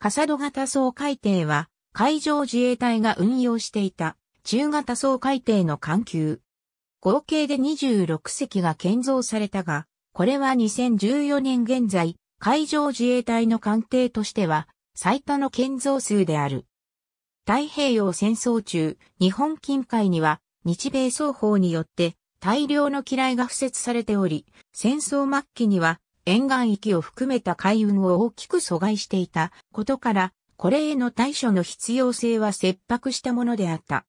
カサド型総海艇は、海上自衛隊が運用していた、中型総海艇の艦級。合計で26隻が建造されたが、これは2014年現在、海上自衛隊の艦艇としては、最多の建造数である。太平洋戦争中、日本近海には日米双方によって大量の機雷が付設されており、戦争末期には沿岸域を含めた海運を大きく阻害していたことから、これへの対処の必要性は切迫したものであった。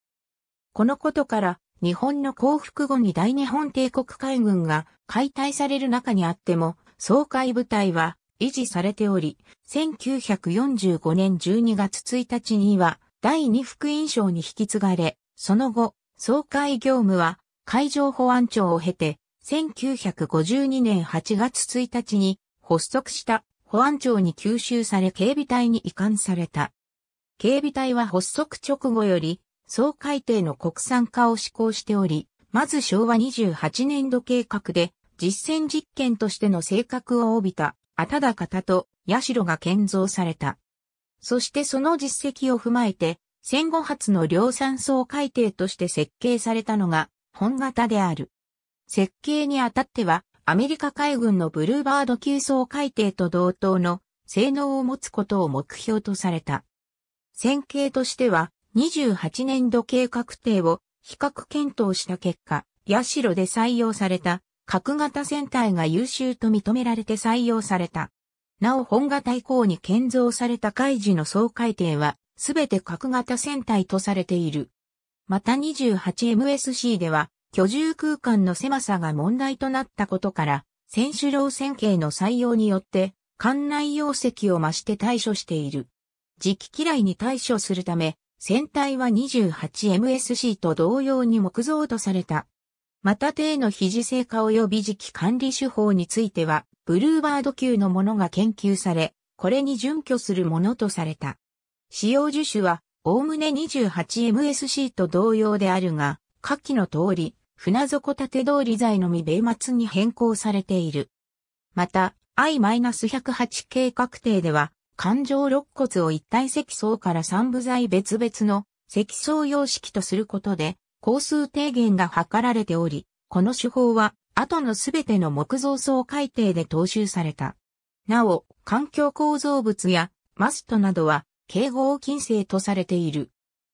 このことから、日本の降伏後に大日本帝国海軍が解体される中にあっても、総会部隊は維持されており、1945年12月1日には第2副印長に引き継がれ、その後、総会業務は海上保安庁を経て1952年8月1日に発足した保安庁に吸収され警備隊に移管された。警備隊は発足直後より総改定の国産化を施行しており、まず昭和28年度計画で実践実験としての性格を帯びた、あただ方と、社が建造された。そしてその実績を踏まえて、戦後初の量産層改定として設計されたのが、本型である。設計にあたっては、アメリカ海軍のブルーバード急総海底と同等の性能を持つことを目標とされた。線形としては、28年度計画定を比較検討した結果、ロで採用された核型船体が優秀と認められて採用された。なお本型以降に建造された海事の総海底は、すべて核型船体とされている。また 28MSC では、居住空間の狭さが問題となったことから、選手老線形の採用によって、館内容積を増して対処している。磁気嫌いに対処するため、船体は 28MSC と同様に木造とされた。また艇の非自性化及び磁気管理手法については、ブルーバード級のものが研究され、これに準拠するものとされた。使用樹種は、おおむね 28MSC と同様であるが、下記の通り、船底縦通り材のみ米末に変更されている。また、I-108 系確定では、環状肋骨を一体積層から三部材別々の積層様式とすることで、工数低減が図られており、この手法は、後のすべての木造層改定で踏襲された。なお、環境構造物やマストなどは、敬語を禁制とされている。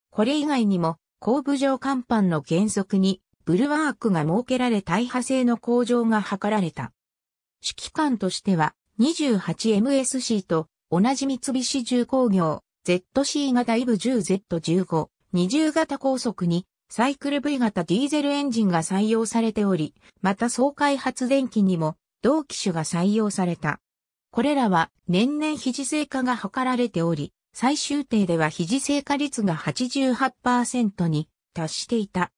これ以外にも、後部上甲板の原則に、ブルワークが設けられ大破性の向上が図られた。指揮官としては 28MSC と同じ三菱重工業 ZC 型イブ 10Z15、20型高速にサイクル V 型ディーゼルエンジンが採用されており、また総開発電機にも同機種が採用された。これらは年々非自制化が図られており、最終定では非自制化率が88%に達していた。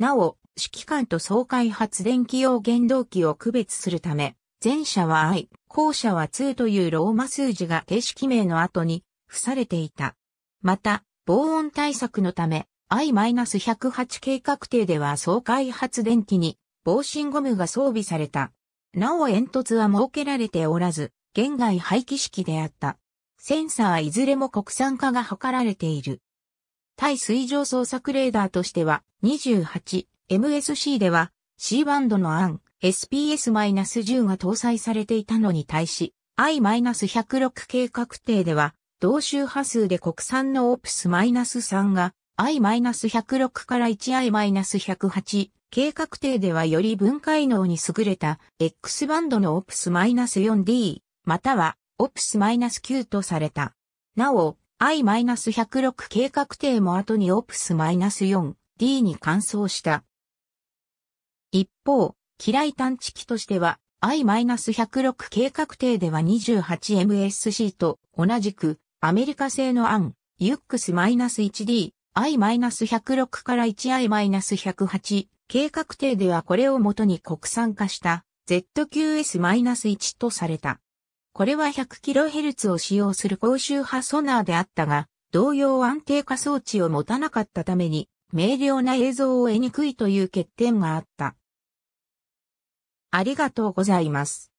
なお、指揮官と総開発電機用原動機を区別するため、前者は I、後者は2というローマ数字が形式名の後に付されていた。また、防音対策のため、I-108 計画定では総開発電機に防振ゴムが装備された。なお煙突は設けられておらず、現外排気式であった。センサーいずれも国産化が図られている。対水上捜索レーダーとしては 28MSC では C バンドの案 SPS-10 が搭載されていたのに対し I-106 計画定では同周波数で国産のオプス -3 が I-106 から 1I-108 計画定ではより分解能に優れた X バンドのオプス -4D またはオプス -9 とされた。なお、I-106 計画定も後にオプス -4D に換装した。一方、機雷探知機としては I-106 計画定では 28MSC と同じくアメリカ製のアン、UX-1D、I-106 から 1I-108 計画定ではこれをもとに国産化した ZQS-1 とされた。これは 100kHz を使用する高周波ソナーであったが、同様安定化装置を持たなかったために、明瞭な映像を得にくいという欠点があった。ありがとうございます。